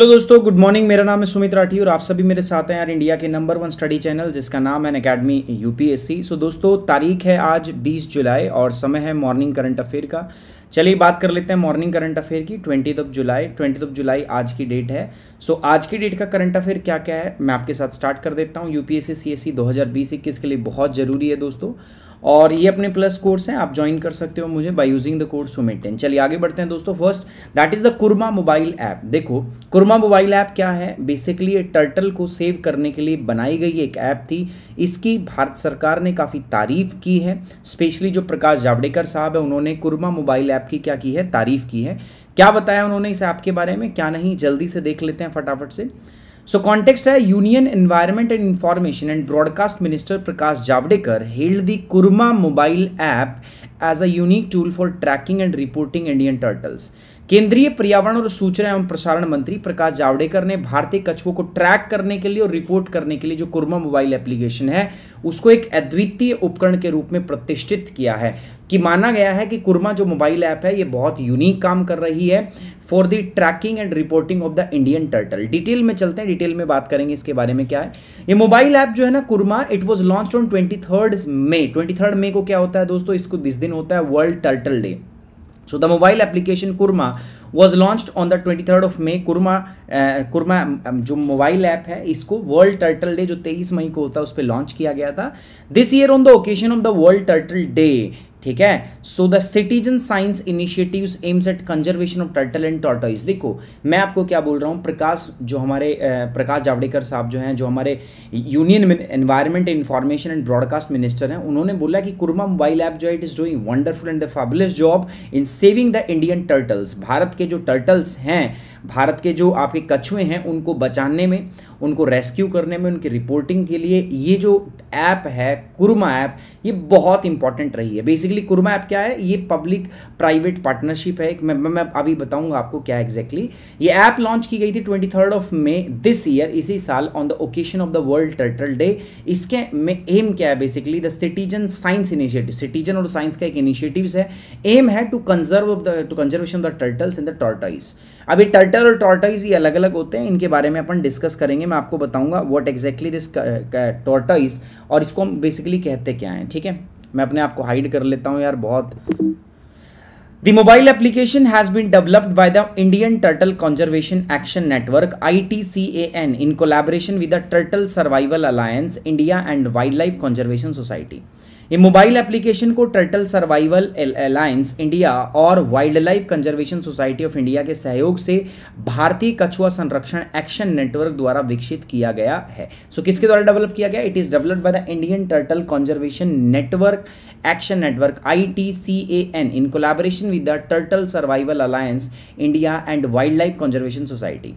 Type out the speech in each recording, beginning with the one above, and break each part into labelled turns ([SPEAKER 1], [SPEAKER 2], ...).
[SPEAKER 1] Hello दोस्तों good morning मेरा नाम है सुमित राठी और आप सभी मेरे साथ हैं यार इंडिया के नंबर वन स्टडी चैनल जिसका नाम है अकेडमी यूपीएससी सो दोस्तों तारीख है आज 20 जुलाई और समय है मॉर्निंग करंट अफेयर का चलिए बात कर लेते हैं मॉर्निंग करंट अफेयर की twenty of July twenty of July आज की डेट है सो so, आज की डेट का करंट अफेयर क्या क्या है मैं आपके साथ स्टार्ट कर देता हूँ यू पी एस के लिए बहुत ज़रूरी है दोस्तों और ये अपने प्लस कोर्स हैं आप ज्वाइन कर सकते हो मुझे by using the course Sumit ten चलिए आगे बढ़ते हैं दोस्तों first that is the Kurma mobile app देखो कुरमा मोबाइल ऐप क्या है बेसिकली ये टर्टल को सेव करने के लिए बनाई गई एक ऐप थी इसकी भारत सरकार ने काफ़ी तारीफ की है स्पेशली जो प्रकाश जावड़ेकर साहब है उन्होंने कुरमा मोबाइल ऐप की क्या की है तारीफ की है क्या बताया उन्होंने इस ऐप के बारे में क्या नहीं जल्दी से देख लेते हैं फटाफट से सो कॉन्टेक्स्ट है union environment and information and broadcast minister Prakash Javadekar held the Kurma mobile app as a unique tool for tracking and reporting Indian turtles केंद्रीय पर्यावरण और सूचना एवं प्रसारण मंत्री प्रकाश जावड़ेकर ने भारतीय कछुओं को ट्रैक करने के लिए और रिपोर्ट करने के लिए जो कुर्मा मोबाइल एप्लीकेशन है उसको एक अद्वितीय उपकरण के रूप में प्रतिष्ठित किया है कि माना गया है कि कुर्मा जो मोबाइल ऐप है ये बहुत यूनिक काम कर रही है for the tracking and reporting of the Indian turtle detail में चलते हैं डिटेल में बात करेंगे इसके बारे में क्या है ये मोबाइल ऐप जो है ना Kurma it was launch on twenty third May twenty third May को क्या होता है दोस्तों इसको दिस दिन होता है world turtle day So the mobile application Kurma was launched on the 23rd of May. Kurma Kurma uh, Kurma um, जो मोबाइल ऐप है इसको वर्ल्ड टर्टल डे जो तेईस मई को होता है उस पर लॉन्च किया गया था this year on the occasion of the world turtle day ठीक है so the citizen science initiative aims at conservation of turtle and tortoise देखो मैं आपको क्या बोल रहा हूँ प्रकाश जो हमारे प्रकाश जावड़ेकर साहब जो हैं जो हमारे union environment information and broadcast minister हैं उन्होंने बोला कि कुरमा मोबाइल ऐप जो है it is doing wonderful and the fabulous job in saving the Indian turtles Bharat के जो टर्टल्स हैं भारत के जो आपके कछुए हैं उनको बचाने में उनको रेस्क्यू करने में उनकी रिपोर्टिंग के लिए ये जो ऐप है कुरमा ऐप ये बहुत इंपॉर्टेंट रही है बेसिक बेसिकली कुरमा ऐप क्या है ये पब्लिक प्राइवेट पार्टनरशिप है मैं, मैं मैं अभी बताऊंगा आपको क्या एग्जैक्टली exactly. ये ऐप लॉन्च की गई थी twenty third of May this year इसी साल on the occasion of the world turtle day इसके में एम क्या है basically the citizen science initiative citizen और साइंस का एक इनिशिएटिव है एम है to conserve the to conservation of the turtles and the tortoise अभी टर्टल और टॉर्टाइज ये अलग अलग होते हैं इनके बारे में अपन डिस्कस करेंगे मैं आपको बताऊंगा वॉट एग्जैक्टली दिस टॉर्टाइज और इसको हम बेसिकली कहते क्या हैं ठीक है मैं अपने आप को हाइड कर लेता हूं यार बहुत the mobile application has been developed by the Indian Turtle Conservation Action Network I T C A N in collaboration with the Turtle Survival Alliance India and Wildlife Conservation Society ये mobile application को Turtle Survival Alliance India और Wildlife Conservation Society of India के सहयोग से भारतीय कछुआ संरक्षण action network द्वारा विकसित किया गया है सो so, किसके द्वारा डेवलप किया गया it is developed by the Indian Turtle Conservation Network Action Network I T C A N in collaboration with the Turtle Survival Alliance India and Wildlife Conservation Society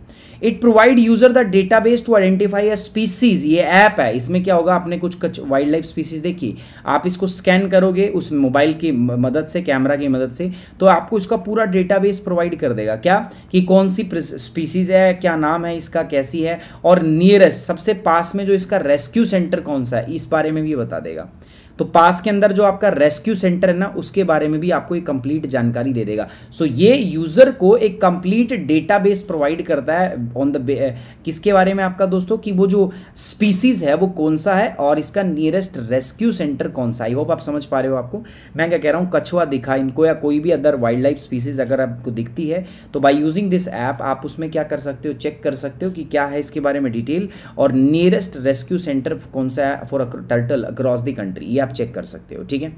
[SPEAKER 1] it provide user the base to identify a species ये app है इसमें क्या होगा आपने कुछ wild life species देखी आप आप इसको स्कैन करोगे उस मोबाइल की मदद से कैमरा की मदद से तो आपको इसका पूरा डेटाबेस प्रोवाइड कर देगा क्या कि कौन सी स्पीसीज है क्या नाम है इसका कैसी है और नियरेस्ट सबसे पास में जो इसका रेस्क्यू सेंटर कौन सा है इस बारे में भी बता देगा तो पास के अंदर जो आपका रेस्क्यू सेंटर है ना उसके बारे में भी आपको एक कंप्लीट जानकारी दे देगा सो ये यूज़र को एक कंप्लीट डेटाबेस प्रोवाइड करता है ऑन द किसके बारे में आपका दोस्तों कि वो जो स्पीसीज़ है वो कौन सा है और इसका नियरेस्ट रेस्क्यू सेंटर कौन सा आई होप आप समझ पा रहे हो आपको मैं क्या कह रहा हूँ कछुआ दिखा इनको या कोई भी अदर वाइल्ड लाइफ स्पीसीज़ अगर आपको दिखती है तो बाई यूजिंग दिस ऐप आप उसमें क्या कर सकते हो चेक कर सकते हो कि क्या है इसके बारे में डिटेल और नियरेस्ट रेस्क्यू सेंटर कौन सा है for turtle across the country ये आप चेक कर सकते हो ठीक है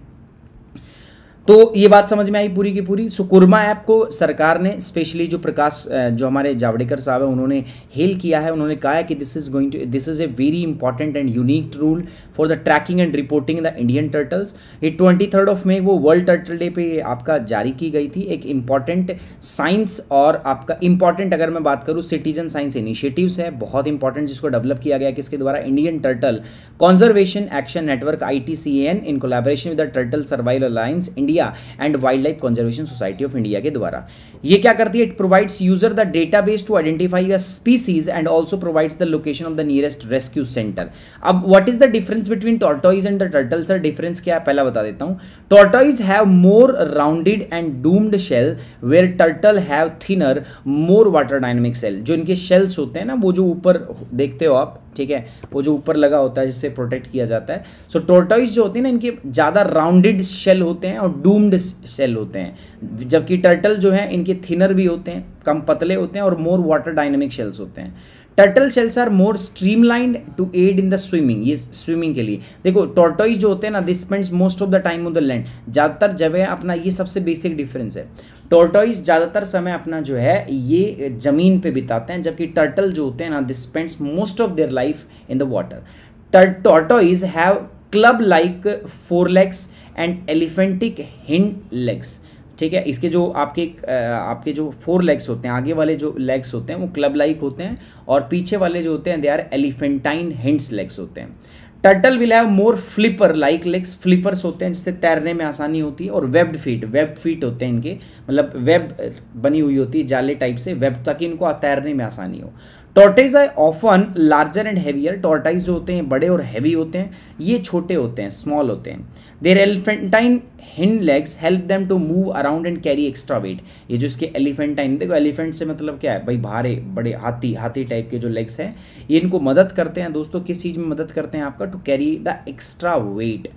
[SPEAKER 1] तो ये बात समझ में आई पूरी की पूरी सो कुरमा ऐप को सरकार ने स्पेशली जो प्रकाश जो हमारे जावड़ेकर साहब हैं उन्होंने हेल किया है उन्होंने कहा है कि this is going to this is a very important and unique rule for the tracking and reporting the Indian turtles ये ट्वेंटी थर्ड ऑफ मे वो वर्ल्ड टर्टल डे पे आपका जारी की गई थी एक इंपॉर्टेंट साइंस और आपका इंपॉर्टेंट अगर मैं बात करूँ सिटीजन साइंस इनिशिएटिव्स है बहुत इंपॉर्टेंट जिसको डेवलप किया गया किसके द्वारा Indian Turtle Conservation Action Network I T C N in collaboration with the Turtle Survival Alliance India India and Wildlife Conservation Society of India के द्वारा ये क्या करती है it provides user the database to identify a species and also provides the location of the nearest rescue centre अब what is the difference between tortoise and the turtle sir difference क्या है पहला बता देता हूँ tortoise have more rounded and domed shell where turtle have thinner more water dynamic shell जो इनके shells होते हैं ना वो जो ऊपर देखते हो आप ठीक है वो जो ऊपर लगा होता है जिससे प्रोटेक्ट किया जाता है सो so, टोर्टॉइज जो होते हैं ना इनके ज़्यादा राउंडेड शेल होते हैं और डूम्ड शेल होते हैं जबकि टर्टल जो है इनके थिनर भी होते हैं कम पतले होते हैं और मोर वाटर डायनेमिक शेल्स होते हैं turtle shells are more streamlined to aid in the swimming ये स्विमिंग के लिए देखो टॉर्टोइज जो होते हैं ना this spends most of the time on the land ज़्यादातर जगह अपना ये सबसे बेसिक डिफरेंस है टॉर्टोइज ज़्यादातर समय अपना जो है ये ज़मीन पे बिताते हैं जबकि टर्टल जो होते हैं ना this spends most of their life in the water tortoise have club like fore legs and elephantine hind legs ठीक है इसके जो आपके आपके जो फोर लेग्स होते हैं आगे वाले जो लेग्स होते हैं वो क्लब लाइक होते हैं और पीछे वाले जो होते हैं they are elephantine hind legs होते हैं turtle will have more flipper like legs flippers होते हैं जिससे तैरने में आसानी होती है और वेब्ड फीट वेब फीट होते हैं इनके मतलब वेब बनी हुई होती है जाले टाइप से वेब ताकि इनको तैरने में आसानी हो tortoise are often larger and heavier tortoise जो होते हैं बड़े और हैवी होते हैं ये छोटे होते हैं स्मॉल होते हैं their elephantine hind legs help them to move around and carry extra weight ये जो इसके एलिफेंटाइन देखो एलिफेंट से मतलब क्या है भाई भारे बड़े हाथी हाथी टाइप के जो लेग्स हैं ये इनको मदद करते हैं दोस्तों किस चीज़ में मदद करते हैं आपका to carry the extra weight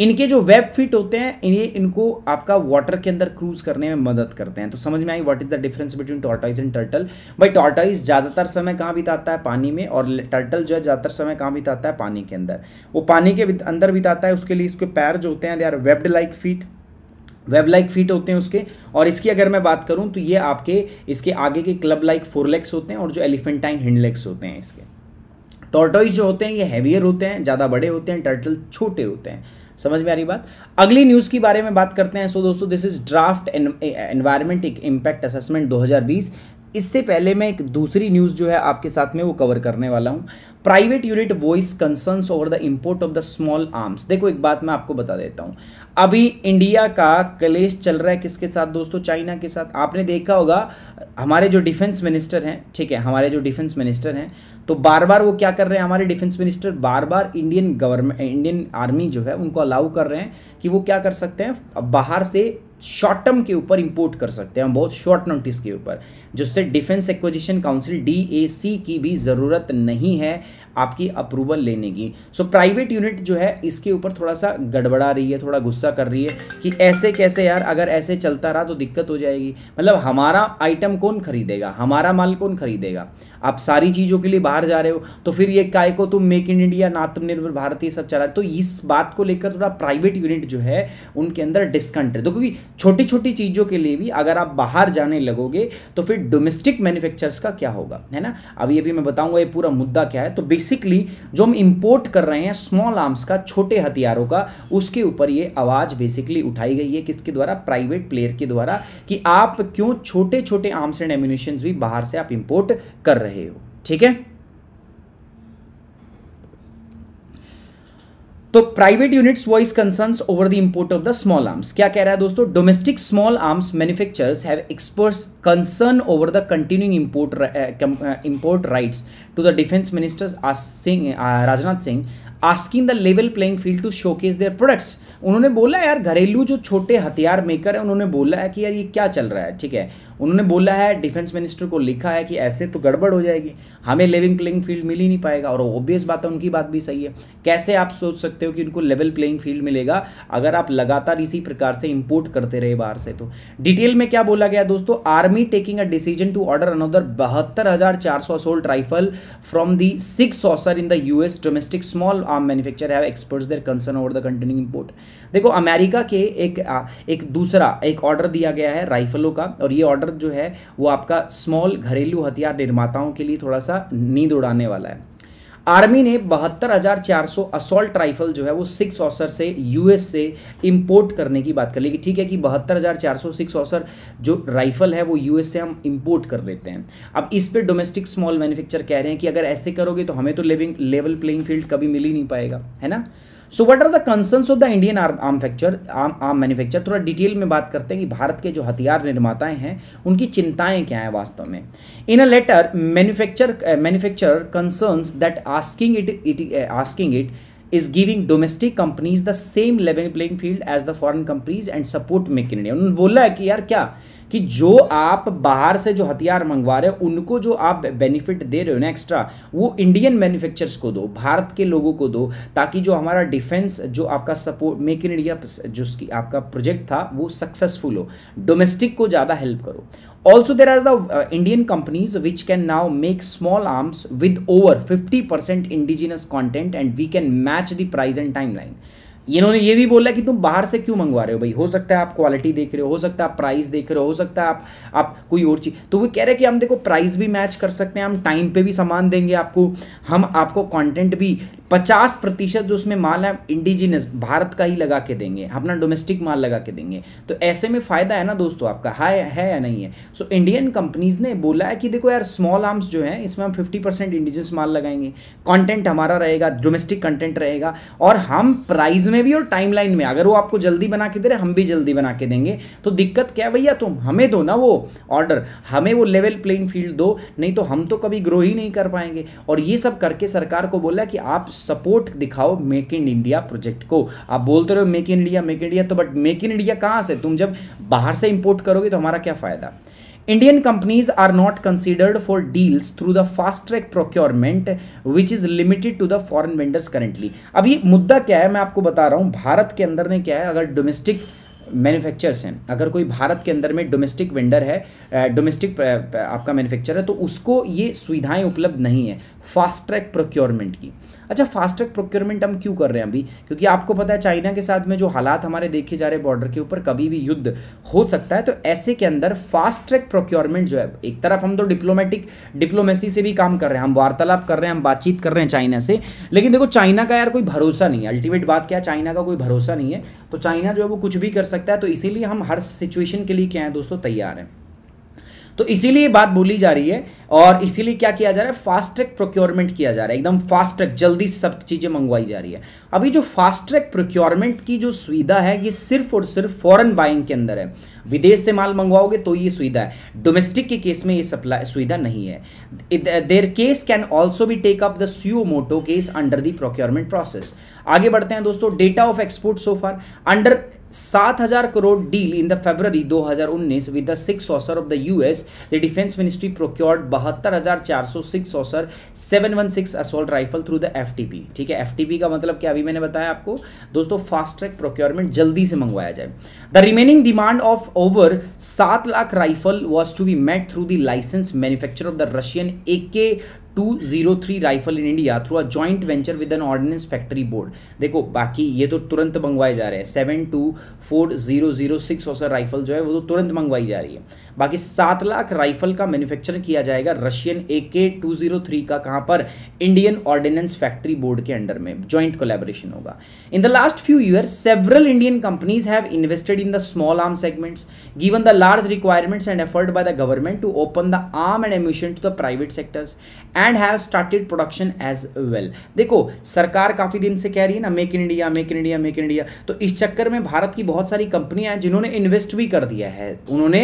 [SPEAKER 1] इनके जो वेब फिट होते हैं इन्हें इनको आपका वाटर के अंदर क्रूज करने में मदद करते हैं तो समझ में आई what is the difference between tortoise and turtle भाई टॉर्टाइज ज़्यादातर समय कहाँ बिताता है पानी में और टर्टल जो है ज़्यादातर समय कहाँ बिताता है पानी के अंदर वो पानी के अंदर बिताता है उसके लिए इसके पैर जो होते हैं they are webbed like feet web like feet होते हैं उसके और इसकी अगर मैं बात करूं तो ये आपके इसके आगे के क्लब लाइक फोरलेक्स होते हैं और जो एलिफेंटाइन हिंडलेक्स होते हैं इसके टॉर्टोइज जो होते हैं ये हैवियर होते हैं ज़्यादा बड़े होते हैं टर्टल छोटे होते हैं समझ में आ रही बात अगली न्यूज़ के बारे में बात करते हैं सो दोस्तों this is draft environment impact assessment 2020 इससे पहले मैं एक दूसरी न्यूज़ जो है आपके साथ में वो कवर करने वाला हूँ private unit voice concerns over the import of the small arms देखो एक बात मैं आपको बता देता हूं अभी इंडिया का कलेश चल रहा है किसके साथ दोस्तों चाइना के साथ आपने देखा होगा हमारे जो डिफेंस मिनिस्टर हैं ठीक है हमारे जो डिफेंस मिनिस्टर हैं तो बार बार वो क्या कर रहे हैं हमारे डिफेंस मिनिस्टर बार बार इंडियन गवर्नमेंट इंडियन आर्मी जो है उनको अलाउ कर रहे हैं कि वो क्या कर सकते हैं बाहर से शॉर्ट टर्म के ऊपर इंपोर्ट कर सकते हैं हम बहुत शॉर्ट नोटिस के ऊपर जिससे डिफेंस एक्विजिशन काउंसिल डी की भी ज़रूरत नहीं है आपकी अप्रूवल लेने की सो प्राइवेट यूनिट जो है इसके ऊपर थोड़ा सा गड़बड़ा रही है थोड़ा गुस्सा कर रही है कि ऐसे कैसे यार अगर ऐसे चलता रहा तो दिक्कत हो जाएगी मतलब हमारा आइटम कौन खरीदेगा हमारा माल कौन खरीदेगा आप सारी चीज़ों के लिए बाहर बाहर जा रहे हो तो फिर ये काय को तुम मेक इन इंडिया ना आत्मनिर्भर तो भारत ये सब चला रहे तो इस बात को लेकर थोड़ा प्राइवेट यूनिट जो है उनके अंदर डिस्कंट है तो क्योंकि छोटी छोटी चीज़ों के लिए भी अगर आप बाहर जाने लगोगे तो फिर डोमेस्टिक मैन्युफैक्चर्स का क्या होगा है ना अभी अभी मैं बताऊंगा ये पूरा मुद्दा क्या है तो बेसिकली जो हम इम्पोर्ट कर रहे हैं स्मॉल आर्म्स का छोटे हथियारों का उसके ऊपर ये आवाज़ बेसिकली उठाई गई है किसके द्वारा प्राइवेट प्लेयर के द्वारा कि आप क्यों छोटे छोटे आर्म्स एंड एम्यूनिशंस भी बाहर से आप इम्पोर्ट कर रहे हो ठीक है तो private units voice concern over the import of the small arms क्या कह रहा है दोस्तों domestic small arms manufacturers have expressed concern over the continuing import import writes to the defence minister's Rajnath Singh asking the level playing field to showcase their products उन्होंने बोला यार घरेलू जो छोटे हथियार मेकर हैं उन्होंने बोला है कि यार ये क्या चल रहा है ठीक है उन्होंने बोला है डिफेंस मिनिस्टर को लिखा है कि ऐसे तो गड़बड़ हो जाएगी हमें लेविंग प्लेइंग फील्ड मिल ही नहीं पाएगा और ऑब्वियस बात है उनकी बात भी सही है कैसे आप सोच सकते हो कि उनको लेवल प्लेइंग फील्ड मिलेगा अगर आप लगातार इसी प्रकार से इंपोर्ट करते रहे बाहर से तो डिटेल में क्या बोला गया दोस्तों army taking a decision to order another बहत्तर हजार चार सौ assault rifle from the six Sauer in the US domestic small arm manufacture have experts there concern over the continue import देखो अमेरिका के एक एक दूसरा एक ऑर्डर दिया गया है राइफलों का और ये ऑर्डर जो है वो आपका स्मॉल घरेलू हथियार निर्माताओं के लिए थोड़ा सा नींद उड़ाने वाला है आर्मी ने बहत्तर हज़ार चार सौ असॉल्ट राइफल जो है वो सिक्स ऑसर से यूएस से इंपोर्ट करने की बात कर लेगी ठीक है कि बहत्तर हज़ार चार सौ सिक्स ऑसर जो राइफल है वो यूएस से हम इंपोर्ट कर लेते हैं अब इस पर डोमेस्टिक स्मॉल मैन्युफैक्चर कह रहे हैं कि अगर ऐसे करोगे तो हमें तो लेविंग लेवल प्लेइंग फील्ड कभी मिल ही नहीं पाएगा है ना so what are the concerns of the Indian arm arm facture arm arm manufacture थोड़ा डिटेल में बात करते हैं कि भारत के जो हथियार निर्माताएं हैं उनकी चिंताएं क्या हैं वास्तव में इन a letter manufacture manufacture concerns that asking it it asking it giving domestic companies the same level playing field as the the companies and support make in India उन्होंने बोला है कि यार क्या कि जो आप बाहर से जो हथियार मंगवा रहे हो उनको जो आप बेनिफिट दे रहे हो ना एक्स्ट्रा वो इंडियन मैन्युफैक्चरर्स को दो भारत के लोगों को दो ताकि जो हमारा डिफेंस जो आपका सपोर्ट मेक इन इंडिया जो आपका प्रोजेक्ट था वो सक्सेसफुल हो डोमेस्टिक को ज़्यादा हेल्प करो also there are the Indian companies which can now make small arms with over fifty percent indigenous content and we can match the price and timeline इन्होंने ये भी बोला कि तुम बाहर से क्यों मंगवा रहे हो भाई हो सकता है आप क्वालिटी देख रहे हो हो सकता है आप प्राइस देख रहे हो हो सकता है आप आप कोई और चीज़ तो वो कह रहे हैं कि हम देखो प्राइस भी मैच कर सकते हैं हम टाइम पे भी सामान देंगे आपको हम आपको कंटेंट भी पचास प्रतिशत जो उसमें माल है इंडिजिनस भारत का ही लगा के देंगे अपना डोमेस्टिक माल लगा के देंगे तो ऐसे में फ़ायदा है ना दोस्तों आपका हाँ है या नहीं है सो so, इंडियन कंपनीज़ ने बोला है कि देखो यार स्मॉल आर्म्स जो हैं इसमें हम फिफ्टी परसेंट इंडिजिनस माल लगाएंगे कॉन्टेंट हमारा रहेगा डोमेस्टिक कंटेंट रहेगा और हम प्राइस में भी और टाइम में अगर वो आपको जल्दी बना के दे रहे हम भी जल्दी बना के देंगे तो दिक्कत क्या भैया तुम हमें दो ना वो ऑर्डर हमें वो लेवल प्लेइंग फील्ड दो नहीं तो हम तो कभी ग्रो ही नहीं कर पाएंगे और ये सब करके सरकार को बोला कि आप सपोर्ट दिखाओ मेक इन इंडिया प्रोजेक्ट को आप बोलते रहो make in India make India तो बट मेक इन इंडिया कहाँ से तुम जब बाहर से इंपोर्ट करोगे तो हमारा क्या फायदा Indian companies are not considered for deals through the fast track procurement which is limited to the foreign vendors currently अभी मुद्दा क्या है मैं आपको बता रहा हूँ भारत के अंदर ने क्या है अगर डोमेस्टिक मैन्युफैक्चर्स हैं अगर कोई भारत के अंदर में डोमेस्टिक वेंडर है डोमेस्टिक आपका मैन्युफैक्चरर है तो उसको ये सुविधाएं उपलब्ध नहीं है फास्ट ट्रैक प्रोक्योरमेंट की अच्छा फास्ट ट्रैक प्रोक्योरमेंट हम क्यों कर रहे हैं अभी क्योंकि आपको पता है चाइना के साथ में जो हालात हमारे देखे जा रहे बॉर्डर के ऊपर कभी भी युद्ध हो सकता है तो ऐसे के अंदर फास्ट ट्रैक प्रोक्योरमेंट जो है एक तरफ हम तो डिप्लोमेटिक डिप्लोमेसी से भी काम कर रहे हैं हम वार्तालाप कर रहे हैं हम बातचीत कर रहे हैं चाइना से लेकिन देखो चाइना का यार कोई भरोसा नहीं है अल्टीमेट बात क्या चाइना का कोई भरोसा नहीं है तो चाइना जो है वो कुछ भी कर सकता है तो इसीलिए हम हर सिचुएशन के लिए क्या है दोस्तों तैयार हैं तो इसीलिए बात बोली जा रही है और इसीलिए क्या किया जा रहा है फास्ट ट्रैक प्रोक्योरमेंट किया जा रहा है एकदम फास्ट ट्रैक जल्दी सब चीज़ें मंगवाई जा रही है अभी जो फास्ट ट्रैक प्रोक्योरमेंट की जो सुविधा है ये सिर्फ और सिर्फ फॉरेन बाइंग के अंदर है विदेश से माल मंगवाओगे तो ये सुविधा है डोमेस्टिक के केस में ये सप्लाई सुविधा नहीं है देर केस कैन ऑल्सो भी take up the suo moto case under the procurement process आगे बढ़ते हैं दोस्तों data of export so far under सात हजार crore deal in the February 2019 with the six Sauer of the US the defence ministry procured बहत्तर हजार चार सौ six Sauer seven one six assault rifle through the F ठीक है F का मतलब क्या अभी मैंने बताया आपको दोस्तों फास्ट ट्रैक प्रोक्योरमेंट जल्दी से मंगवाया जाए the remaining demand of over सात lakh rifle was to be met through the licence manufacture of the Russian A K 203 rifle in India through a joint venture with an ordnance factory board देखो बाकी ये तो तुरंत मंगवाए जा रहे हैं seven two four zero zero six Sauer rifle जो है वो तो तुरंत मंगवाई जा रही है बाकी सात लाख राइफल का मैन्युफैक्चर किया जाएगा Russian A K two zero three का कहाँ पर इंडियन ऑर्डिनेंस फैक्ट्री बोर्ड के अंडर में ज्वाइंट कोलेबोरेशन होगा in the last few year several Indian companies have invested in the small arm segments given the large requirements and effort by the government to open the arm and ammunition to the private sectors and and have started production as well देखो सरकार काफ़ी दिन से कह रही है ना make in India make in India make in India तो इस चक्कर में भारत की बहुत सारी कंपनियां हैं जिन्होंने इन्वेस्ट भी कर दिया है उन्होंने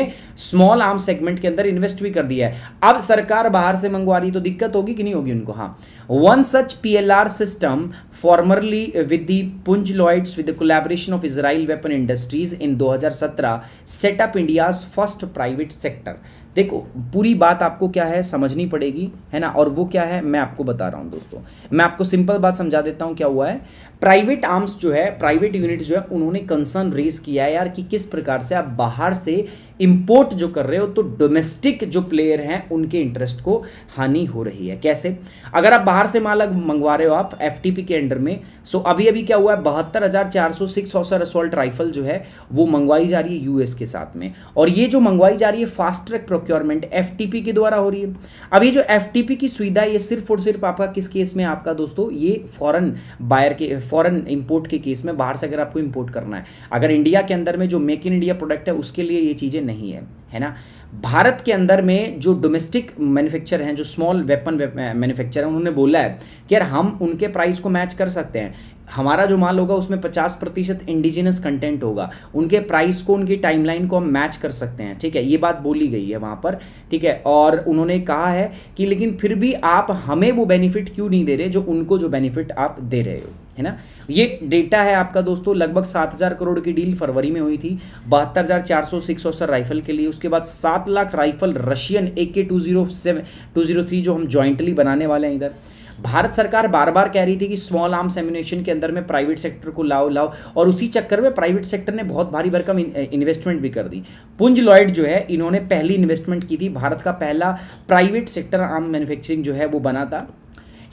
[SPEAKER 1] स्मॉल आर्म सेगमेंट के अंदर इन्वेस्ट भी कर दिया है अब सरकार बाहर से मंगवा रही तो दिक्कत होगी कि नहीं होगी उनको हाँ one such P system formerly with the Punj Lloyds with the collaboration of Israel weapon industries in 2017 setup India's first private sector देखो पूरी बात आपको क्या है समझनी पड़ेगी है ना और वो क्या है मैं आपको बता रहा हूँ दोस्तों मैं आपको सिंपल बात समझा देता हूँ क्या हुआ है प्राइवेट आर्म्स जो है प्राइवेट यूनिट जो है उन्होंने कंसर्न रेज किया है यार कि किस प्रकार से आप बाहर से इंपोर्ट जो कर रहे हो तो डोमेस्टिक जो प्लेयर हैं उनके इंटरेस्ट को हानि हो रही है कैसे अगर आप बाहर से माल मंगवा रहे हो आप एफ के अंडर में सो अभी अभी क्या हुआ है बहत्तर हज़ार चार सौ सिक्स असोल्ट राइफल जो है वो मंगवाई जा रही है यूएस के साथ में और ये जो मंगवाई जा रही है फास्ट ट्रैक प्रोक्योरमेंट एफ के द्वारा हो रही है अब ये जो एफ की सुविधा ये सिर्फ और सिर्फ आपका किस केस में आपका दोस्तों ये फॉरन बायर के फ़ॉरन इम्पोर्ट के केस में बाहर से अगर आपको इम्पोर्ट करना है अगर इंडिया के अंदर में जो मेक इन इंडिया प्रोडक्ट है उसके लिए ये चीज़ें नहीं है है ना भारत के अंदर में जो डोमेस्टिक मैन्युफैक्चर हैं जो स्मॉल वेपन मैन्युफैक्चर हैं उन्होंने बोला है कि यार हम उनके प्राइस को मैच कर सकते हैं हमारा जो माल होगा उसमें 50 प्रतिशत इंडिजिनस कंटेंट होगा उनके प्राइस को उनकी टाइमलाइन को हम मैच कर सकते हैं ठीक है ये बात बोली गई है वहाँ पर ठीक है और उन्होंने कहा है कि लेकिन फिर भी आप हमें वो बेनिफिट क्यों नहीं दे रहे जो उनको जो बेनिफिट आप दे रहे हो है ना ये डेटा है आपका दोस्तों लगभग सात हज़ार करोड़ की डील फरवरी में हुई थी बहत्तर हज़ार चार सौ सिक्स राइफल के लिए उसके बाद सात lakh rifle Russian A K two zero seven two zero three जो हम जॉइंटली बनाने वाले हैं इधर भारत सरकार बार बार कह रही थी कि स्मॉल आर्म्स एम्यूनेशन के अंदर में प्राइवेट सेक्टर को लाओ लाओ और उसी चक्कर में प्राइवेट सेक्टर ने बहुत भारी भरकम इन्वेस्टमेंट भी कर दी पुंज लॉयड जो है इन्होंने पहली इन्वेस्टमेंट की थी भारत का पहला प्राइवेट सेक्टर आर्म मैन्युफैक्चरिंग जो है वो बना था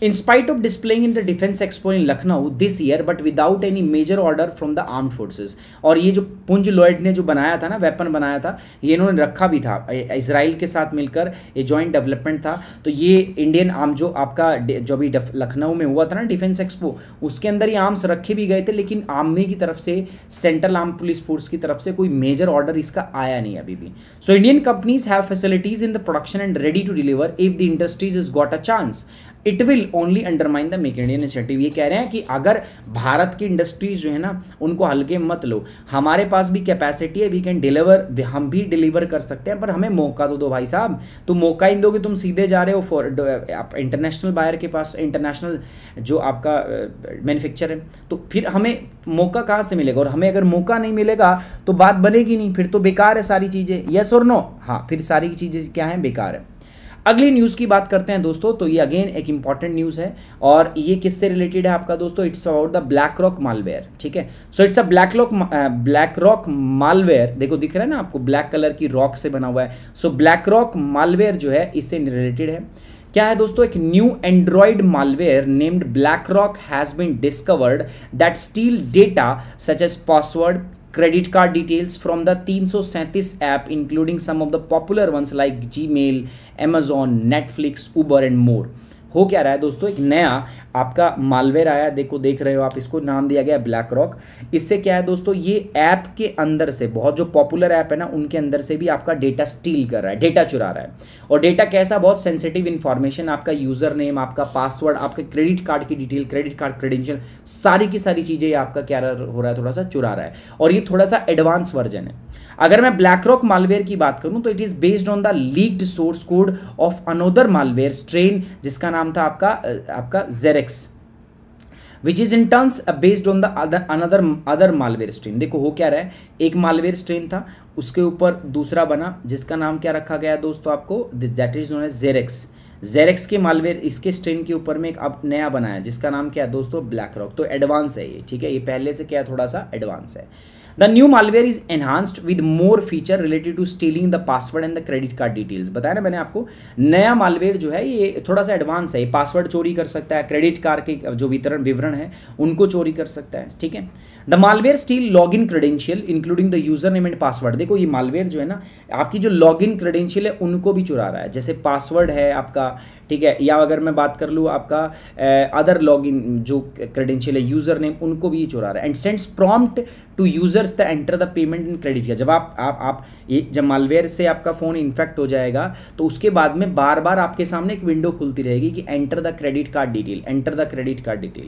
[SPEAKER 1] In spite of displaying in the Defense Expo in Lucknow this year, but without any major order from the armed forces. और ये जो पुंज लॉयड ने जो बनाया था ना वेपन बनाया था ये इन्होंने रखा भी था इसराइल के साथ मिलकर ये जॉइंट डेवलपमेंट था तो ये इंडियन आर्म जो आपका जो भी लखनऊ में हुआ था ना डिफेंस एक्सपो उसके अंदर ये आर्म्स रखे भी गए थे लेकिन आर्मी की तरफ से सेंट्रल आर्म पुलिस फोर्स की तरफ से कोई मेजर ऑर्डर इसका आया नहीं अभी भी so Indian companies have facilities in the production and ready to deliver if the industries is got a chance it will only undermine the make Indian incentive ये कह रहे हैं कि अगर भारत की इंडस्ट्रीज जो है ना उनको हल्के मत लो हमारे पास भी कैपेसिटी है वी कैन डिलीवर हम भी डिलीवर कर सकते हैं पर हमें मौका तो दो भाई साहब तो मौका ही दोगे तुम सीधे जा रहे हो फॉर आप इंटरनेशनल बायर के पास इंटरनेशनल जो आपका मैन्युफैक्चर है तो फिर हमें मौका कहाँ से मिलेगा और हमें अगर मौका नहीं मिलेगा तो बात बनेगी नहीं फिर तो बेकार है सारी चीज़ें यस और नो हाँ फिर सारी चीज़ें क्या हैं बेकार है अगली न्यूज़ की बात करते हैं दोस्तों तो ये अगेन एक इंपॉर्टेंट न्यूज़ है और ये किससे रिलेटेड है आपका दोस्तों it's about the Black Rock malware ठीक है so it's a Black Rock Black Rock malware देखो दिख रहा है ना आपको ब्लैक कलर की रॉक से बना हुआ है सो ब्लैक रॉक मालवेयर जो है इससे रिलेटेड है क्या है दोस्तों एक new Android malware named Black Rock has been discovered that steal data such as password from the तीन सौ सैंतीस 337 including some of the popular ones like Gmail Amazon Netflix Uber and more हो क्या रहा है दोस्तों एक नया आपका मालवेयर आया देखो देख रहे हो आप इसको नाम दिया गया ब्लैक रॉक इससे क्या है दोस्तों ये ऐप के अंदर से बहुत जो पॉपुलर ऐप है ना उनके अंदर से भी आपका डेटा स्टील कर रहा है डेटा चुरा रहा है और डेटा कैसा बहुत सेंसिटिव इन्फॉर्मेशन आपका यूजर नेम आपका पासवर्ड आपके क्रेडिट कार्ड की डिटेल क्रेडिट कार्ड क्रेडेंशियल सारी की सारी चीज़ें आपका क्या हो रहा है थोड़ा सा चुरा रहा है और ये थोड़ा सा एडवांस वर्जन है अगर मैं ब्लैक रॉक मालवेयर की बात करूं तो it is based on the leaked source code of another malware strain जिसका नाम था आपका आपका Xerxes which is in terms based on the other another other malware strain देखो हो क्या रहा है एक मालवेयर स्ट्रेन था उसके ऊपर दूसरा बना जिसका नाम क्या रखा गया दोस्तों आपको this that is known as Xerxes Xerxes के मालवेयर इसके स्ट्रेन के ऊपर में एक अब नया बनाया जिसका नाम क्या है दोस्तों ब्लैक रॉक तो एडवांस है ये ठीक है ये पहले से क्या थोड़ा सा एडवांस है the new malware is enhanced with more feature related to stealing the password and the credit card details बताया ना मैंने आपको नया मालवेयर जो है ये थोड़ा सा एडवांस है पासवर्ड चोरी कर सकता है क्रेडिट कार्ड के जो वितरण विवरण है उनको चोरी कर सकता है ठीक है the malware steal log in credentials including the user name and password देखो ये मालवेयर जो है ना आपकी जो लॉग इन क्रेडेंशियल है उनको भी चुरा रहा है जैसे पासवर्ड है आपका ठीक है या अगर मैं बात कर लूँ आपका अदर लॉग इन जो क्रेडेंशियल है यूजर नेम उनको भी ये चुरा रहा है and sends prompt to users the enter the payment in credit card जब आप आप आप ये जब मालवेयर से आपका फ़ोन इन्फेक्ट हो जाएगा तो उसके बाद में बार बार आपके सामने एक विंडो खुलती रहेगी कि enter the credit card detail enter the credit card detail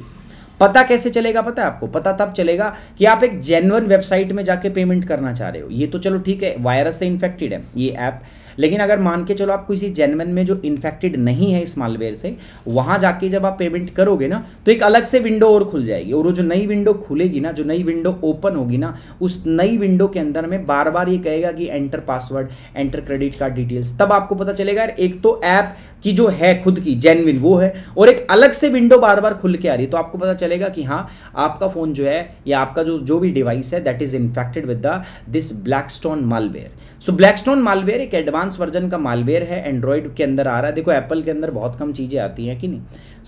[SPEAKER 1] पता कैसे चलेगा पता है आपको पता तब चलेगा कि आप एक जेनवन वेबसाइट में जाके पेमेंट करना चाह रहे हो ये तो चलो ठीक है वायरस से इन्फेक्टेड है ये ऐप लेकिन अगर मान के चलो आप किसी जेनवन में जो इन्फेक्टेड नहीं है इस मालवेयर से वहाँ जाके जब आप पेमेंट करोगे ना तो एक अलग से विंडो और खुल जाएगी और वो जो नई विंडो खुलेगी ना जो नई विंडो ओपन होगी ना उस नई विंडो के अंदर में बार बार ये कहेगा कि enter password enter credit card details तब आपको पता चलेगा यार एक तो ऐप की जो है खुद की जेनविन वो है और एक अलग से विंडो बार बार खुल के आ रही है तो आपको पता चलेगा कि हाँ आपका फ़ोन जो है या आपका जो जो भी डिवाइस है that is infected with the this Black Stone malware so Black Stone malware एक एडवांस एडवांस वर्जन का मालवेयर है एंड्रॉयड के अंदर आ रहा है देखो एप्पल के अंदर बहुत कम चीज़ें आती हैं कि नहीं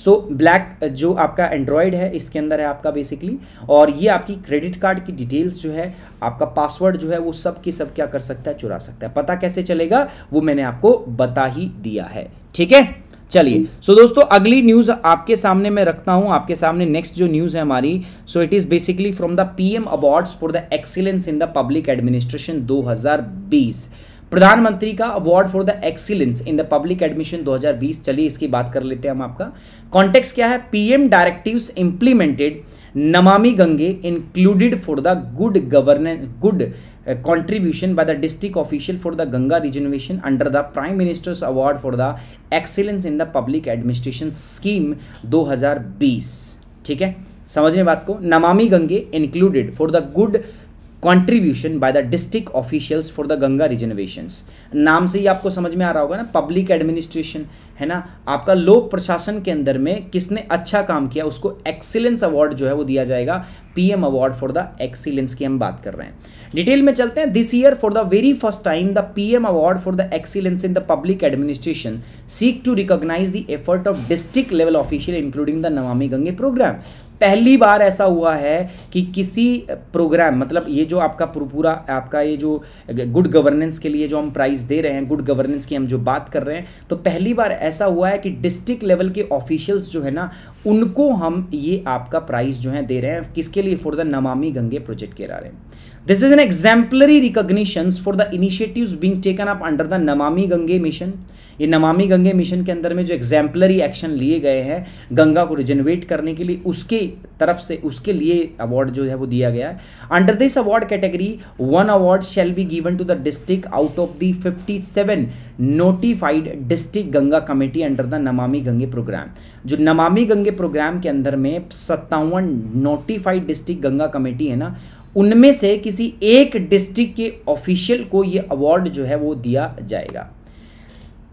[SPEAKER 1] सो so, ब्लैक जो आपका एंड्रॉयड है इसके अंदर है आपका बेसिकली और ये आपकी क्रेडिट कार्ड की डिटेल्स जो है आपका पासवर्ड जो है वो सब की सब क्या कर सकता है चुरा सकता है पता कैसे चलेगा वो मैंने आपको बता ही दिया है ठीक है चलिए सो so, दोस्तों अगली न्यूज आपके सामने मैं रखता हूं आपके सामने नेक्स्ट जो न्यूज है हमारी so it is basically from the PM awards for the excellence in the public administration 2020 प्रधानमंत्री का award for the excellence in the public admission 2020 चलिए इसकी बात कर लेते हैं हम आपका कॉन्टेक्स क्या है PM directives implemented Namami Gange included for the good governance good contribution by the district official for the Ganga reservation under the prime minister's award for the excellence in the public administration scheme दो ठीक है समझने बात को Namami Gange included for the good contribution by the district officials for the Ganga reservation नाम से ही आपको समझ में आ रहा होगा ना पब्लिक एडमिनिस्ट्रेशन है ना आपका लोक प्रशासन के अंदर में किसने अच्छा काम किया उसको एक्सीलेंस अवार्ड जो है वो दिया जाएगा PM award for the excellence की हम बात कर रहे हैं डिटेल में चलते हैं this year for the very first time the PM award for the excellence in the public administration seek to recognise the effort of district level official including the Namami Gange programme पहली बार ऐसा हुआ है कि किसी प्रोग्राम मतलब ये जो आपका पूरा आपका ये जो गुड गवर्नेंस के लिए जो हम प्राइज़ दे रहे हैं गुड गवर्नेंस की हम जो बात कर रहे हैं तो पहली बार ऐसा हुआ है कि डिस्ट्रिक्ट लेवल के ऑफिशियल्स जो है ना उनको हम ये आपका प्राइज़ जो है दे रहे हैं किसके लिए for the Namami Gange project के रहा रहे हैं This is an exemplary recognitions for the initiatives being taken up under the नमामि गंगे मिशन ये नमामि गंगे मिशन के अंदर में जो एग्जाम्पलरी एक्शन लिए गए हैं गंगा को रिजनरेट करने के लिए उसके तरफ से उसके लिए अवार्ड जो है वो दिया गया है under this award category one award shall be given to the district out of the 57 notified district Ganga committee under the Namami Gange programme जो नमामि गंगे प्रोग्राम के अंदर में सत्तावन नोटिफाइड डिस्ट्रिक्ट गंगा कमेटी है ना उनमें से किसी एक डिस्ट्रिक्ट के ऑफिशियल को ये अवार्ड जो है वो दिया जाएगा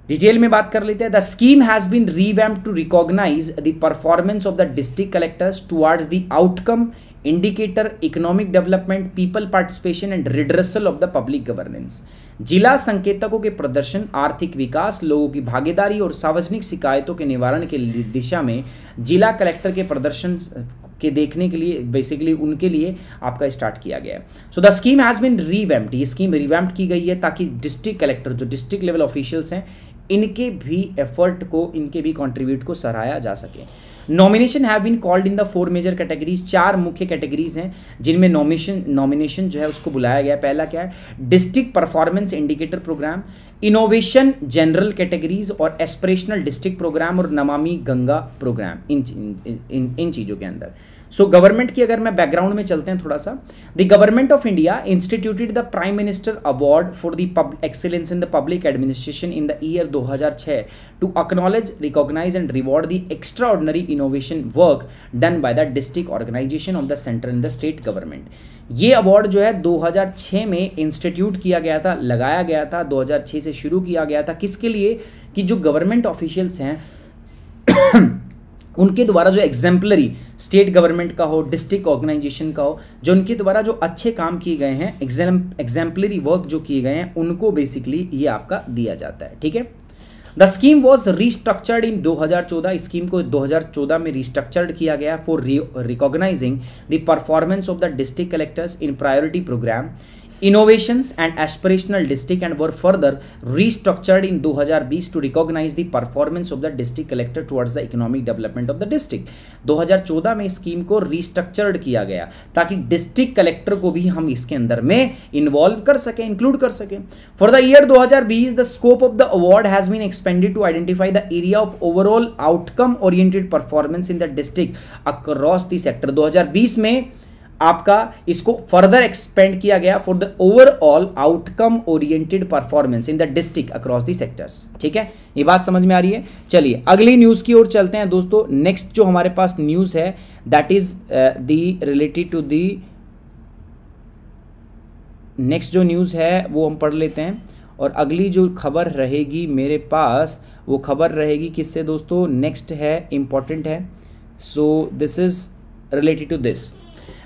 [SPEAKER 1] डिटेल में बात कर लेते हैं the scheme has been revamp to recognise the performance of the district collectors towards the outcome indicator economic development people participation and redressal of the public governance जिला संकेतकों के प्रदर्शन आर्थिक विकास लोगों की भागीदारी और सार्वजनिक शिकायतों के निवारण के दिशा में जिला कलेक्टर के प्रदर्शन के देखने के लिए बेसिकली उनके लिए आपका स्टार्ट किया गया है so the scheme has been revamped ये स्कीम रिवैम्प्ड की गई है ताकि डिस्ट्रिक्ट कलेक्टर जो डिस्ट्रिक्ट लेवल ऑफिशियल्स हैं इनके भी एफर्ट को इनके भी कॉन्ट्रीब्यूट को सराहाया जा सके nomination have been called in the four major categories चार मुख्य कैटेगरीज हैं जिनमें नॉमिनेशन नॉमिनेशन जो है उसको बुलाया गया पहला क्या है district performance indicator programme innovation general categories और एस्परेशनल डिस्ट्रिक्ट प्रोग्राम और नमामि गंगा प्रोग्राम इन इन, इन, इन चीज़ों के अंदर सो गवर्नमेंट की अगर मैं बैकग्राउंड में चलते हैं थोड़ा सा the government of India instituted the prime minister award for the excellence in the public administration in the year 2006 to acknowledge recognise and reward the extraordinary innovation work done by the district organisation of the centre and the state government ये award जो है 2006 में institute किया गया था लगाया गया था 2006 से शुरू किया गया था किसके लिए कि जो गवर्नमेंट ऑफिशियल्स हैं उनके द्वारा जो एग्जाम्पलरी स्टेट गवर्नमेंट का हो डिस्ट्रिक्ट ऑर्गेनाइजेशन का हो जो उनके द्वारा जो अच्छे काम किए गए हैं एग्जाम एग्जाम्पलरी वर्क जो किए गए हैं उनको बेसिकली ये आपका दिया जाता है ठीक है the scheme was restructured in 2014 scheme को 2014 में रिस्ट्रक्चर्ड किया गया for recognising the performance of the district collectors in priority programme innovations and aspirational district and were further restructured in 2020 to recognize the performance of the district collector towards the economic development of the district 2014 में scheme को restructured किया गया ताकि district collector को भी हम इसके अंदर में इन्वॉल्व कर सकें इंक्लूड कर सकें for the year 2020 the scope of the award has been expanded to identify the area of overall outcome oriented performance in the district across the sector 2020 में आपका इसको फर्दर एक्सपेंड किया गया for the overall outcome oriented performance in the district across the sectors ठीक है ये बात समझ में आ रही है चलिए अगली न्यूज़ की ओर चलते हैं दोस्तों नेक्स्ट जो हमारे पास न्यूज़ है that is the related to the next जो न्यूज़ है वो हम पढ़ लेते हैं और अगली जो खबर रहेगी मेरे पास वो खबर रहेगी किससे दोस्तों नेक्स्ट है इंपॉर्टेंट है so this is related to this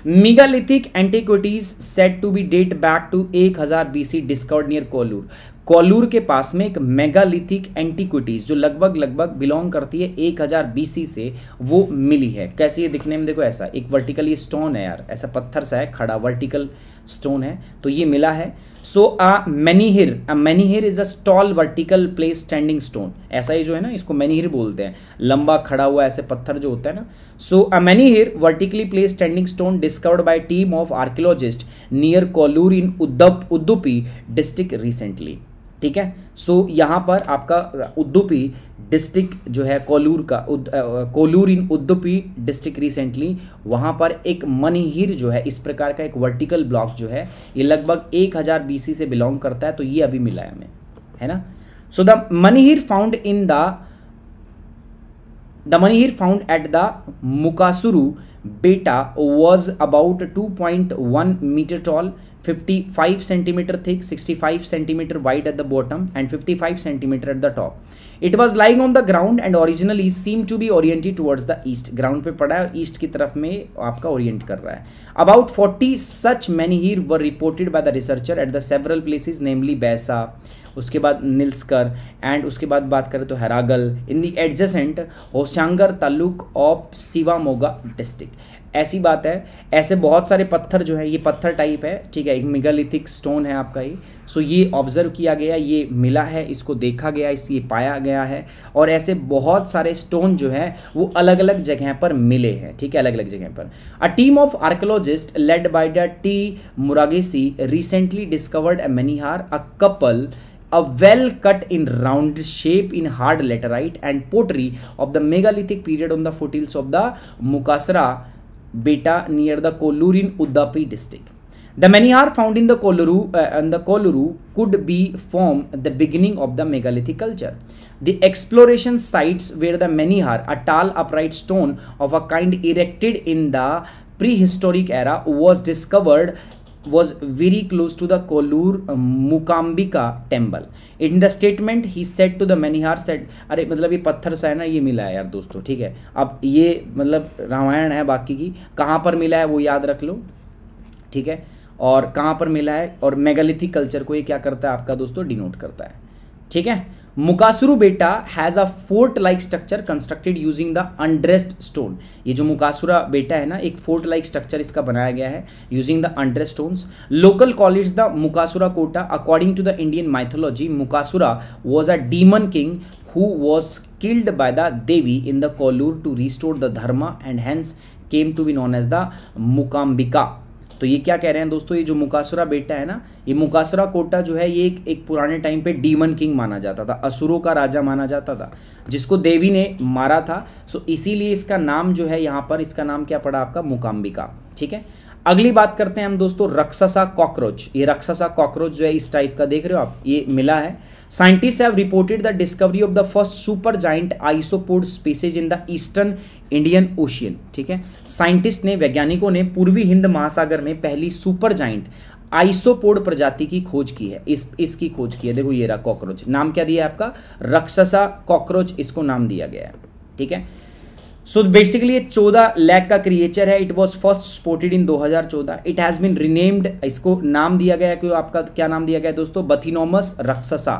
[SPEAKER 1] megalithic antiquities set to be date back to 1000 BC discovered near Kolur Kolur के पास में एक मेगालिथिक एंटीक्विटीज़ जो लगभग लगभग बिलोंग करती है 1000 बीसी से वो मिली है कैसी है दिखने में देखो ऐसा एक वर्टिकल ये स्टोन है यार ऐसा पत्थर सा है खड़ा वर्टिकल स्टोन है तो ये मिला है so a menhir a menhir is a tall vertical place standing stone ऐसा ही जो है ना इसको मैनीहिर बोलते हैं लंबा खड़ा हुआ ऐसे पत्थर जो होता है ना so a menhir vertically place standing stone discovered by team of archaeologist near Kollur in उद्दप उद्दुपी डिस्ट्रिक्ट रिसेंटली ठीक है सो so, यहाँ पर आपका उद्दुपी डिस्ट्रिक्ट जो है कोलूर का उद, आ, Kollur in Udupi district recently वहाँ पर एक मनहीर जो है इस प्रकार का एक वर्टिकल ब्लॉक जो है ये लगभग एक हज़ार बीसी से बिलोंग करता है तो ये अभी मिला है हमें है ना so the menhir found in the the menhir found at the Mukasuru Betta was about two point one metre tall 55 centimetre thick 65 centimetre wide at the bottom and 55 centimetre at the top it was lying on the ground and original originally seem to be oriented towards the east ground पे पड़ा है east की तरफ में आपका Orient कर रहा है about 40 such menhir were reported by the researcher at the several places namely Baisa उसके बाद निल्सकर एंड उसके बाद बात करें तो Hairagal in the adjacent Hosanagara taluk of Shivamogga district ऐसी बात है ऐसे बहुत सारे पत्थर जो है ये पत्थर टाइप है ठीक है एक मिगालिथिक स्टोन है आपका ये सो ये ऑब्जर्व किया गया ये मिला है इसको देखा गया इस ये पाया गया है और ऐसे बहुत सारे स्टोन जो है वो अलग अलग जगह पर मिले हैं ठीक है अलग अलग जगह पर a team of archaeologist led by the T Murugeshi recently discovered a menhir a couple a well cut in round shape in hard laterite and pottery of the megalithic period on the foothills of the Mukasura Beta near the Kollur in district. The manihar found in the Koluru uh, and the Koluru could be from the beginning of the megalithic culture. The exploration sites where the manihar, a tall upright stone of a kind erected in the prehistoric era, was discovered was very close to the Kollur um, Mukambika temple. In the statement he said to the Manihar said अरे मतलब ये पत्थर सा है ना ये मिला है यार दोस्तों ठीक है अब ये मतलब रामायण है बाकी की कहाँ पर मिला है वो याद रख लो ठीक है और कहाँ पर मिला है और मेगालिथिक कल्चर को ये क्या करता है आपका दोस्तों डिनोट करता है ठीक है Mukasuru Betta has a fort like structure constructed using the undressed stone ये जो मुकासुरा बेटा है ना एक फोर्ट लाइक स्ट्रक्चर इसका बनाया गया है using the undressed stones locally called the Mukasura Kota according to the Indian mythology Mukasura was a demon king who was killed by the Devi in the Kollur to restore the dharma and hence came to be known as the Mookambika तो ये क्या कह रहे हैं दोस्तों ये जो मुकासुरा बेटा है ना ये मुकासुरा कोटा जो है ये एक, एक पुराने टाइम पे डीमन किंग माना जाता था असुरों का राजा माना जाता था जिसको देवी ने मारा था सो इसीलिए इसका नाम जो है यहाँ पर इसका नाम क्या पड़ा आपका मुकाम्बिका ठीक है अगली बात करते हैं हम दोस्तों रक्षसा कॉकरोच ये रक्षसा कॉकरोच जो है इस टाइप का देख रहे हो आप ये मिला है scientist have reported the discovery of the first super giant isopod species in the eastern Indian Ocean ठीक है साइंटिस्ट ने वैज्ञानिकों ने पूर्वी हिंद महासागर में पहली सुपर जाइंट आइसोपोड प्रजाति की खोज की है इस इसकी खोज की है देखो ये रहा कॉकरोच नाम क्या दिया है आपका रक्षसा कॉकरोच इसको नाम दिया गया है ठीक है सो बेसिकली ये चौदह लैक का क्रिएचर है it was first spotted in 2014 it has been renamed इसको नाम दिया गया है क्यों आपका क्या नाम दिया गया है दोस्तों बथिनोमस रक्षसा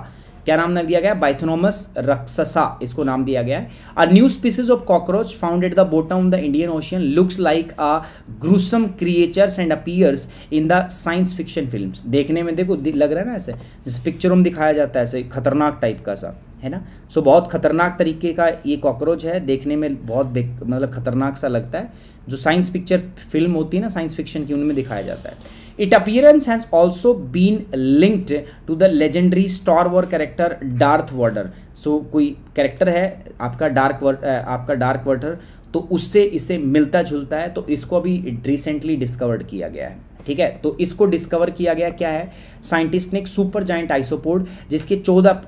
[SPEAKER 1] क्या नाम दिया गया बाइथोनोमस रक्ससा इसको नाम दिया गया a new species of cockroach found at the bottom of the Indian Ocean looks like a gruesome creatures and appears in the science fiction film देखने में देखो लग रहा है ना ऐसे जैसे पिक्चरों में दिखाया जाता है ऐसे खतरनाक टाइप का सा है ना सो so, बहुत खतरनाक तरीके का ये कॉकरोच है देखने में बहुत मतलब खतरनाक सा लगता है जो साइंस पिक्चर फिल्म होती है ना साइंस फिक्शन की उनमें दिखाया जाता है it appearance has also been linked to the legendary Star War character Darth Vader so कोई कैरेक्टर है आपका वर्ड आपका डार्क वर्डर तो उससे इसे मिलता जुलता है तो इसको अभी रिसेंटली डिस्कवर्ड किया गया है ठीक है तो इसको डिस्कवर किया गया क्या है साइंटिस्ट ने एक सुपर जाइंट आइसोपोड जिसके चौदह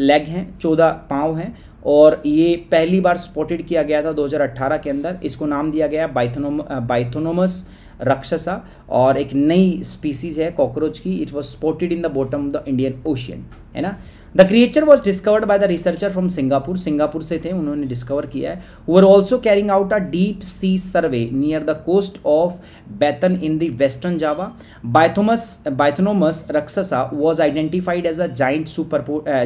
[SPEAKER 1] लेग हैं चौदह पाँव हैं और ये पहली बार स्पॉटेड किया गया था 2018 के अंदर इसको नाम दिया गया बाइथोनोम बाइथोनोमस राक्षसा और एक नई स्पीसीज है कॉकरोच की it was spotted in the bottom of the Indian Ocean है ना the creature was discovered by the researcher from Singapore Singapore से थे उन्होंने डिस्कवर किया है वो are also carrying out a deep sea survey near the coast of Banten in the western Java Bathynomus Bathynomus raksasa was identified as a giant super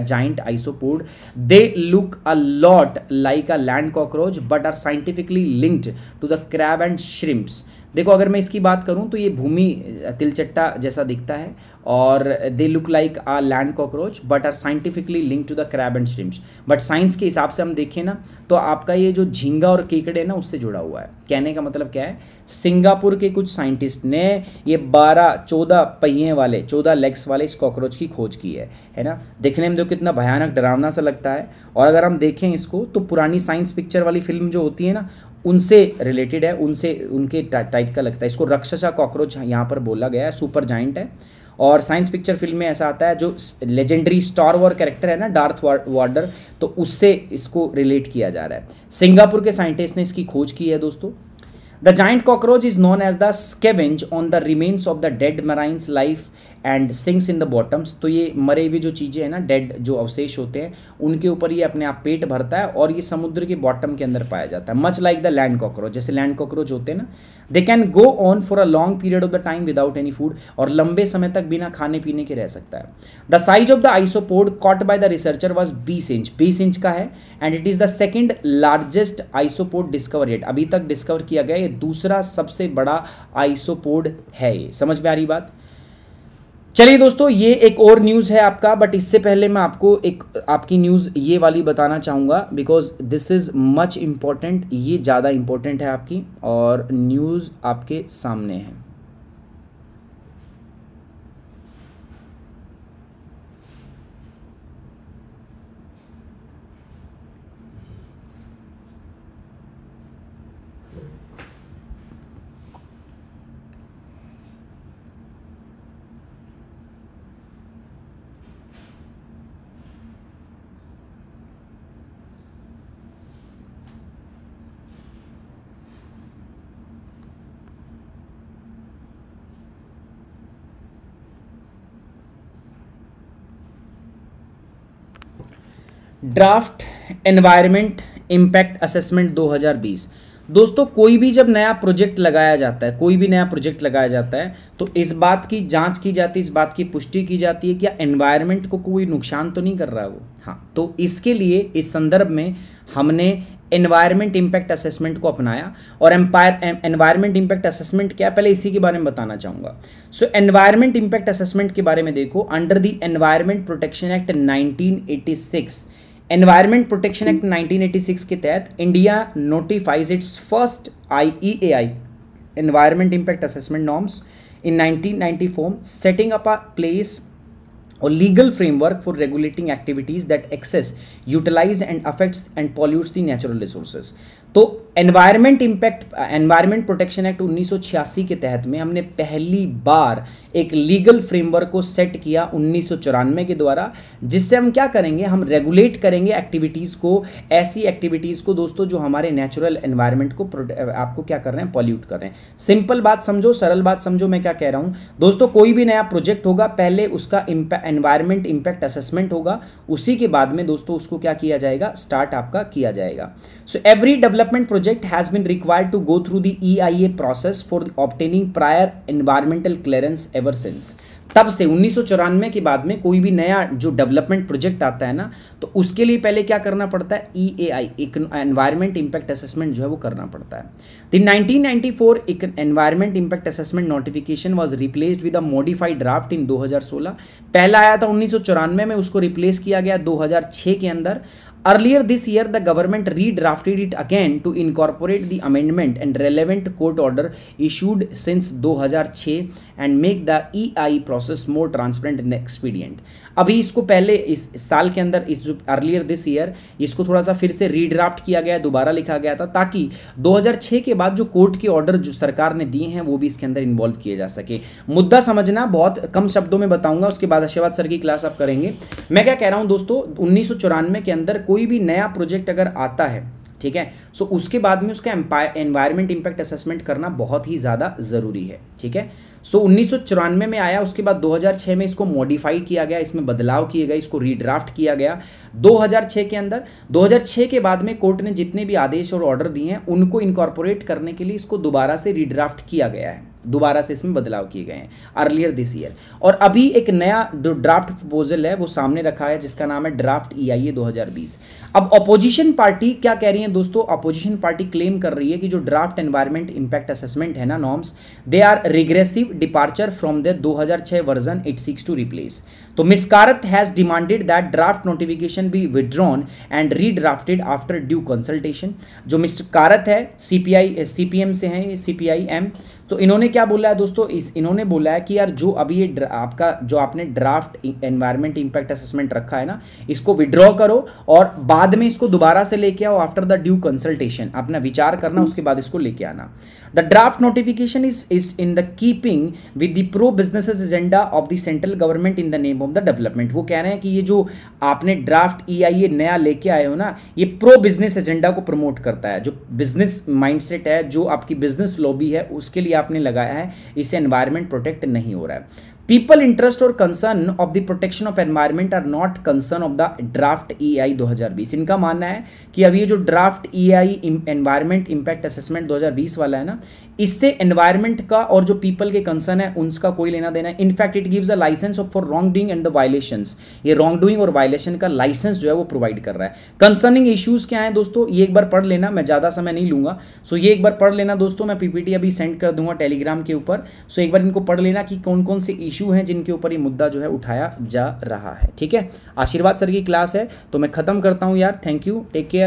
[SPEAKER 1] giant isopod they look a lot like a land cockroach but are scientifically linked to the crab and shrimps देखो अगर मैं इसकी बात करूँ तो ये भूमि तिलचट्टा जैसा दिखता है और they look like a land cockroach but are scientifically link to the crab and shrimps but science के हिसाब से हम देखें ना तो आपका ये जो झींगा और केकड़े ना उससे जुड़ा हुआ है कहने का मतलब क्या है सिंगापुर के कुछ साइंटिस्ट ने ये बारह चौदह पहिए वाले चौदह लेग्स वाले इस कॉकरोच की खोज की है है ना देखने में तो कितना भयानक डरावना सा लगता है और अगर हम देखें इसको तो पुरानी साइंस पिक्चर वाली फिल्म जो होती है ना उनसे रिलेटेड है उनसे उनके टाइप का लगता है इसको रक्षसा कॉकरोच यहाँ पर बोला गया है सुपर जाइंट है और साइंस पिक्चर फिल्म में ऐसा आता है जो लेजेंडरी स्टार वॉर कैरेक्टर है ना डार्थ वार्डर तो उससे इसको रिलेट किया जा रहा है सिंगापुर के साइंटिस्ट ने इसकी खोज की है दोस्तों the giant cockroach is known as the scavenge on the remains of the dead marines life and sings in the bottoms तो ये मरे हुए जो चीज़ें हैं ना डेड जो अवशेष होते हैं उनके ऊपर ये अपने आप पेट भरता है और ये समुद्र के बॉटम के अंदर पाया जाता है much like the land cockroach जैसे लैंड कॉकरोच होते हैं ना they can go on for a long period of the time without any food और लंबे समय तक बिना खाने पीने के रह सकता है the size of the isopod caught by the researcher was बीस इंच बीस इंच का है and it is the second largest isopod discover at अभी तक डिस्कवर किया गया ये दूसरा सबसे बड़ा आइसोपोड है समझ में आ रही बात चलिए दोस्तों ये एक और न्यूज़ है आपका बट इससे पहले मैं आपको एक आपकी न्यूज़ ये वाली बताना चाहूँगा because this is much important ये ज़्यादा इम्पॉर्टेंट है आपकी और न्यूज़ आपके सामने है ड्राफ्ट एनवायरनमेंट इम्पैक्ट असेसमेंट 2020 दोस्तों कोई भी जब नया प्रोजेक्ट लगाया जाता है कोई भी नया प्रोजेक्ट लगाया जाता है तो इस बात की जांच की जाती है इस बात की पुष्टि की जाती है कि एनवायरनमेंट को कोई नुकसान तो नहीं कर रहा है वो हाँ तो इसके लिए इस संदर्भ में हमने एनवायरनमेंट इम्पैक्ट असेसमेंट को अपनाया और एम्पायर एनवायरनमेंट इम्पैक्ट असेसमेंट क्या पहले इसी के बारे में बताना चाहूँगा सो एनवायरनमेंट इम्पैक्ट असेसमेंट के बारे में देखो under the environment protection act 1986 environment protection act 1986 के तहत India notifies its first I E A impact assessment norms in 1994 setting up a place और legal framework for regulating activities that access utilise and affects and pollutes the natural resources तो environment impact environment protection act 1986 के तहत में हमने पहली बार एक legal framework को set किया उन्नीस के द्वारा जिससे हम क्या करेंगे हम रेगुलेट करेंगे एक्टिविटीज़ को ऐसी एक्टिविटीज़ को दोस्तों जो हमारे नेचुरल एनवायरमेंट को uh, आपको क्या कर रहे हैं पॉल्यूट कर रहे हैं सिंपल बात समझो सरल बात समझो मैं क्या कह रहा हूँ दोस्तों कोई भी नया प्रोजेक्ट होगा पहले उसका एनवायरमेंट इम्पैक्ट असेसमेंट होगा उसी के बाद में दोस्तों उसको क्या किया जाएगा स्टार्ट आपका किया जाएगा so every development project subject has been required to go through the EIA process for obtaining prior environmental clearance ever since. तब से उन्नीस के बाद में कोई भी नया जो डेवलपमेंट प्रोजेक्ट आता है ना तो उसके लिए पहले क्या करना पड़ता है E A I environment impact assessment जो है वो करना पड़ता है द 1994 एक environment impact assessment notification was replaced with a modified draft in 2016 पहला आया था उन्नीस में उसको रिप्लेस किया गया 2006 के अंदर Earlier this year, the government redrafted it again to incorporate the amendment and relevant court order issued since 2006 and make the EI process more transparent and expedient. अभी इसको पहले इस साल के अंदर इस जो अर्लियर दिस ईयर इसको थोड़ा सा फिर से रीड्राफ्ट किया गया दोबारा लिखा गया था ताकि 2006 के बाद जो कोर्ट के ऑर्डर जो सरकार ने दिए हैं वो भी इसके अंदर इन्वॉल्व किए जा सके मुद्दा समझना बहुत कम शब्दों में बताऊंगा उसके बाद आशीर्वाद सर की क्लास आप करेंगे मैं क्या कह रहा हूँ दोस्तों उन्नीस के अंदर कोई भी नया प्रोजेक्ट अगर आता है ठीक है सो so, उसके बाद में उसका एनवायरमेंट इम्पैक्ट असेसमेंट करना बहुत ही ज़्यादा ज़रूरी है ठीक है सो उन्नीस में आया उसके बाद 2006 में इसको मॉडिफाई किया गया इसमें बदलाव किए गए इसको रीड्राफ्ट किया गया 2006 के अंदर 2006 के बाद में कोर्ट ने जितने भी आदेश और ऑर्डर दिए हैं उनको इनकॉर्पोरेट करने के लिए इसको दोबारा से रीड्राफ्ट किया गया है दोबारा से इसमें बदलाव किए गए हैं अर्लियर दिस ईयर और अभी एक नया जो ड्राफ्ट प्रपोजल है वो सामने रखा है जिसका नाम है ड्राफ्ट ई आई ए अब अपोजिशन पार्टी क्या कह रही है दोस्तों अपोजिशन पार्टी क्लेम कर रही है कि जो ड्राफ्ट एनवायरमेंट इंपैक्ट असेसमेंट है ना norms they are regressive departure from the दो version it six to replace तो मिसकारत has demanded that draft notification B withdrawn and रीड्राफ्टेड after due consultation जो मिस्टर कारत है सीपीआई सीपीएम से हैं सीपीआईएम तो इन्होंने क्या बोला है दोस्तों इस इन्होंने बोला है कि यार जो अभी ये आपका जो आपने ड्राफ्ट एनवायरमेंट इंपैक्ट असेसमेंट रखा है ना इसको विड्रॉ करो और बाद में इसको दोबारा से लेके आओ आफ्टर द ड्यू कंसल्टेशन अपना विचार करना उसके बाद इसको लेके आना the draft notification is is in the keeping with the pro business agenda of the central government in the name of the development वो कह रहे हैं कि ये जो आपने ड्राफ्ट ई आई ए नया लेके आए हो ना ये प्रो बिजनेस एजेंडा को प्रमोट करता है जो बिजनेस सेट है जो आपकी बिजनेस लॉबी है उसके लिए आपने लगाया है इससे एनवायरमेंट प्रोटेक्ट नहीं हो रहा है पीपल इंटरेस्ट और concern of the protection of environment are not concern of the draft EI 2020 इनका मानना है कि अब ये जो draft EI environment impact assessment 2020 वाला है ना इससे एनवायरमेंट का और जो पीपल के कंसर्न है उनका कोई लेना देना है in fact it gives a licence for wrong doing and the violation ये रॉन्ग डूइंग और वायलेशन का लाइसेंस जो है वो प्रोवाइड कर रहा है कंसर्निंग इश्यूज क्या है दोस्तों ये एक बार पढ़ लेना मैं ज़्यादा समय नहीं लूंगा सो so, ये एक बार पढ़ लेना दोस्तों मैं पीपीटी अभी सेंड कर दूंगा टेलीग्राम के ऊपर सो so, एक बार इनको पढ़ लेना कि कौन कौन से इशू हैं जिनके ऊपर ये मुद्दा जो है उठाया जा रहा है ठीक है आशीर्वाद सर की क्लास है तो मैं खत्म करता हूँ यार थैंक यू टेक केयर